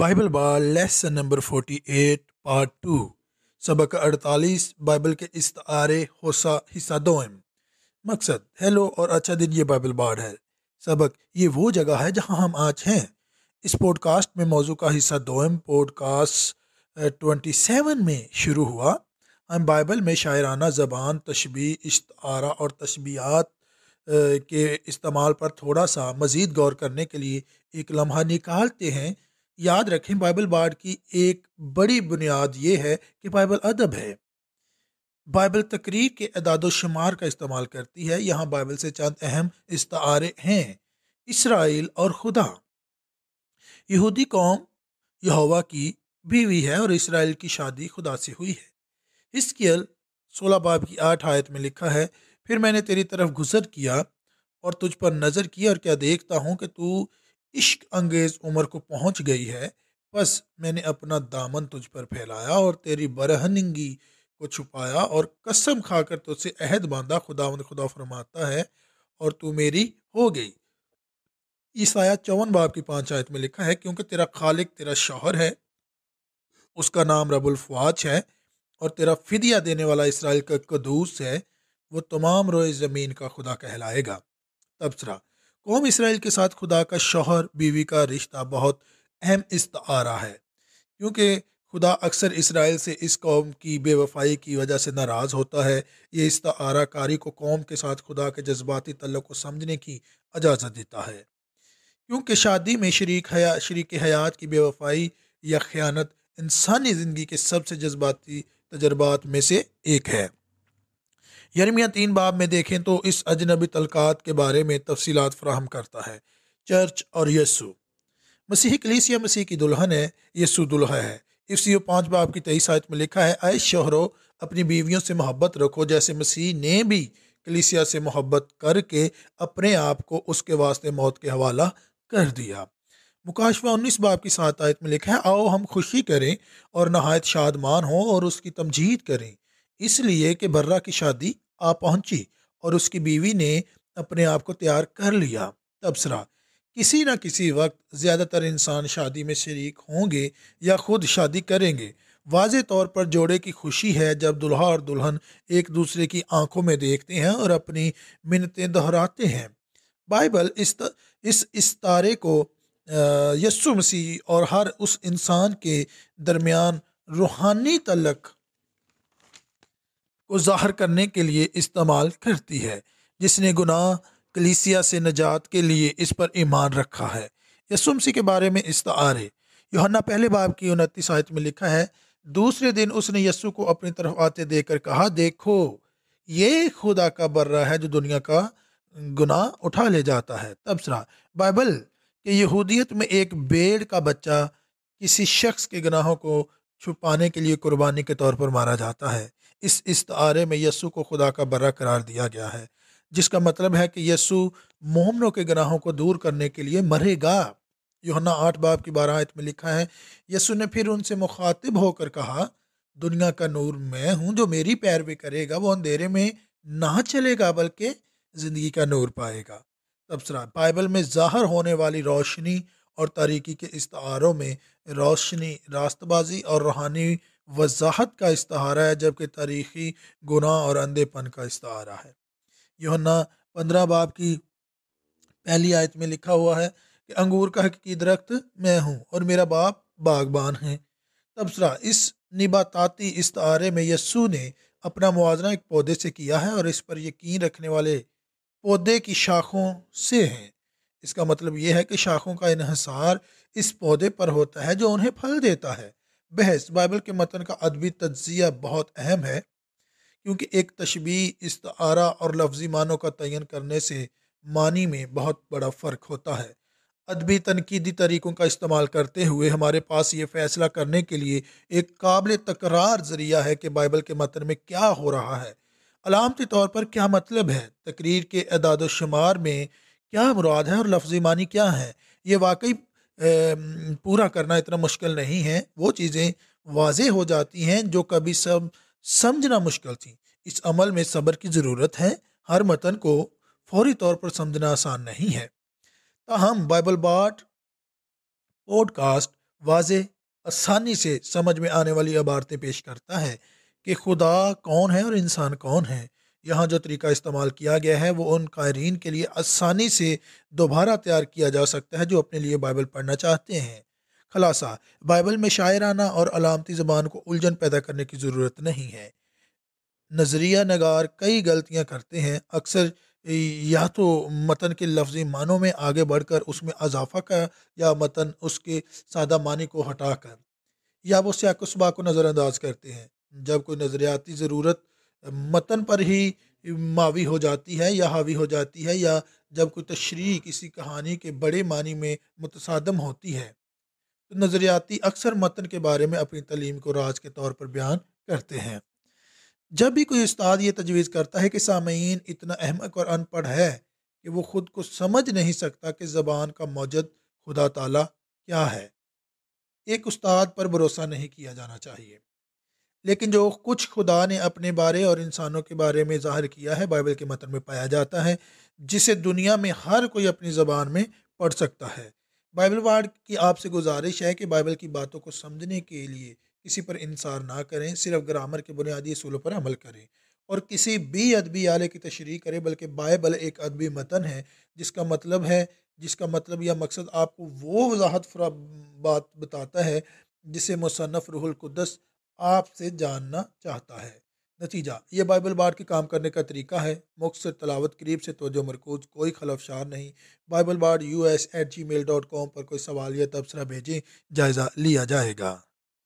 Bible बार lesson number eight part two सबक अड़तालीस बाइबल के इस्तारे होसा हिस्सा दोम मकसद हेलो और अच्छा दिन ये बाइबल बार है सबक ये वो जगह है जहां हम आज हैं इस पॉडकास्ट में मौजू का हिस्सा दोम पॉडकास्ट सेवन में शुरू हुआ हम बाइबल में शायराना ज़बान तशबी इशारा और तशबियात के इस्तेमाल पर थोड़ा सा मज़ीद गौर करने के लिए एक लम्हा निकालते हैं याद रखें बाइबल बार्ड की एक बड़ी बुनियाद ये है कि बाइबल अदब है बाइबल तकरीर के अदाद शुमार का इस्तेमाल करती है यहाँ बाइबल से चंद अहम इस्तारे हैं इसराइल और खुदा यहूदी कौम यहोवा की बीवी है और इसराइल की शादी खुदा से हुई है इसकियल सोलह बाब की आठ आयत में लिखा है फिर मैंने तेरी तरफ गुजर किया और तुझ पर नज़र की और क्या देखता हूँ कि तू इश्क अंगेज उम्र को पहुंच गई है बस मैंने अपना दामन तुझ पर फैलाया और तेरी बरहनगी को छुपाया और कसम खाकर तुझसे अहद बांधा खुदावन खुदा फरमाता है और तू मेरी हो गई ईसाया चौवन बाब की पांच आयत में लिखा है क्योंकि तेरा खालिक तेरा शौहर है उसका नाम रबुल फवाज है और तेरा फिदिया देने वाला इसराइल का कदूस है वो तमाम रोए ज़मीन का खुदा कहलाएगा तबसरा कौम इसराइल के साथ खुदा का शोहर बीवी का रिश्ता बहुत अहम इस्तारा है क्योंकि खुदा अक्सर इसराइल से इस कौम की बेवफाई की वजह से नाराज़ होता है ये इस्तारा कारी को कौम के साथ खुदा के जज्बाती तल्ल को समझने की इजाज़त देता है क्योंकि शादी में शरीक हया शरीक हयात की बेवफाई या ख़यानत इंसानी ज़िंदगी के सबसे जज्बाती तजर्बात में से एक है यरमिया तीन बाब में देखें तो इस अजनबी तलक़ात के बारे में तफसीत फ्राहम करता है चर्च और यसु मसीह कलीसिया मसीह की दुल्हन है यसु दुल्हा है इफ्सियो पाँच बाब की तेईस आयत में लिखा है आय शहरों अपनी बीवियों से मोहब्बत रखो जैसे मसीह ने भी कलीसिया से मोहब्बत करके अपने आप को उसके वास्ते मौत के हवाला कर दिया मुकाशवा उन्नीस बाब की सात आयत में लिखा है आओ हम खुशी करें और नहायत शादमान हों और उसकी तमजीद करें इसलिए कि बर्रा की शादी आ पहुंची और उसकी बीवी ने अपने आप को तैयार कर लिया तबसरा किसी न किसी वक्त ज़्यादातर इंसान शादी में शरीक होंगे या खुद शादी करेंगे वाज तौर पर जोड़े की खुशी है जब दुल्हा और दुल्हन एक दूसरे की आंखों में देखते हैं और अपनी मिन्नतें दोहराते हैं बाइबल इस त, इस इस तारे को यस्सु मसीह और हर उस इंसान के दरमियान रूहानी तलक को ज़ाहर करने के लिए इस्तेमाल करती है जिसने गुनाह कलीसिया से नजात के लिए इस पर ईमान रखा है यसुमसी के बारे में इस्तारे योहन्ना पहले बाब की उनतीस आयत में लिखा है दूसरे दिन उसने यस्सु को अपनी तरफ आते देकर कहा देखो ये खुदा का बर्रा है जो दुनिया का गुनाह उठा ले जाता है तबसरा बाइबल के यहूदियत में एक बेड़ का बच्चा किसी शख्स के गुनाहों को छुपाने के लिए कुर्बानी के तौर पर मारा जाता है इस इस्तारे में यसु को खुदा का बरा करार दिया गया है जिसका मतलब है कि यसु मोमनों के गनाहों को दूर करने के लिए मरेगा योहन्ना आठ बाब की बारायत में लिखा है यसु ने फिर उनसे मुखातिब होकर कहा दुनिया का नूर मैं हूँ जो मेरी पैरवी करेगा वो अंधेरे में ना चलेगा बल्कि ज़िंदगी का नूर पाएगा तबसरा बाइबल में ज़ाहर होने वाली रोशनी और तारीकी के इस्तारों में रोशनी रास्तबाजी और रूहानी वजाहत का इस्तारा है जबकि तारीखी गुनाह और अंधेपन का इस्तारा है योना पंद्रह बाब की पहली आयत में लिखा हुआ है कि अंगूर का हकीकी दरख्त मैं हूँ और मेरा बाप बागबान है तबसरा इस निबाताती इस्तारे में यस्सू ने अपना मुआजना एक पौधे से किया है और इस पर यकीन रखने वाले पौधे की शाखों से हैं इसका मतलब यह है कि शाखों का इहसार इस पौधे पर होता है जो उन्हें फल देता है बहस बाइबल के मतन का अदबी तजिया बहुत अहम है क्योंकि एक तशबी इसतारा और लफ्जी मानों का तयन करने से मानी में बहुत बड़ा फ़र्क होता है अदबी तनकीदी तरीक़ों का इस्तेमाल करते हुए हमारे पास ये फ़ैसला करने के लिए एक काबिल तकरार ज़रिया है कि बाइबल के मतन में क्या हो रहा है अलामती तौर पर क्या मतलब है तकरीर के अदाद शुमार में क्या मुराद है और लफ्ज़ी मानी क्या है ये वाकई पूरा करना इतना मुश्किल नहीं है वो चीज़ें वाज हो जाती हैं जो कभी सब समझना मुश्किल थी इस अमल में सब्र की ज़रूरत है हर मतन को फौरी तौर पर समझना आसान नहीं है ताहम बाइबल बाट पॉडकास्ट वाज आसानी से समझ में आने वाली इबारतें पेश करता है कि खुदा कौन है और इंसान कौन है यहाँ जो तरीका इस्तेमाल किया गया है वो उन कायरीन के लिए आसानी से दोबारा तैयार किया जा सकता है जो अपने लिए बाइबल पढ़ना चाहते हैं खलासा बाइबल में शायराना और अलामती ज़बान को उलझन पैदा करने की ज़रूरत नहीं है नज़रिया नगार कई गलतियाँ करते हैं अक्सर या तो मतन के लफ्ज़ी मानों में आगे बढ़कर उसमें अजाफा का या मतन उसके सादा मानी को हटाकर या वो स्याकुसबा को नज़रअंदाज करते हैं जब कोई नज़रियाती ज़रूरत मतन पर ही मावी हो जाती है या हावी हो जाती है या जब कोई तशरी किसी कहानी के बड़े मानी में मुतसादम होती है तो नज़रियाती अक्सर मतन के बारे में अपनी तलीम को राज के तौर पर बयान करते हैं जब भी कोई उस्ताद ये तजवीज़ करता है कि सामीन इतना अहमक और अनपढ़ है कि वो ख़ुद को समझ नहीं सकता कि ज़बान का मौजद खुदा ताला क्या है एक उस्ताद पर भरोसा नहीं किया जाना चाहिए लेकिन जो कुछ खुदा ने अपने बारे और इंसानों के बारे में जाहिर किया है बाइबल के मतन में पाया जाता है जिसे दुनिया में हर कोई अपनी ज़बान में पढ़ सकता है बाइबल वार्ड की आपसे गुजारिश है कि बाइबल की बातों को समझने के लिए किसी पर इंसार ना करें सिर्फ ग्रामर के बुनियादी असूलों पर अमल करें और किसी भी अदबी आले की तशरी करें बल्कि बाइबल एक अदबी मतन है जिसका मतलब है जिसका मतलब या मकसद आपको वो वजाहत बात बताता है जिसे मुसनफ़ रुहुल कुदस आपसे जानना चाहता है नतीजा ये बाइबल बाट के काम करने का तरीका है मुख्तर तलावत करीब से तोजो मरकूज कोई खलफशार नहीं बाइबल बाट U S eight Gmail dot com पर कोई सवाल या तबसरा भेजें जायज़ा लिया जाएगा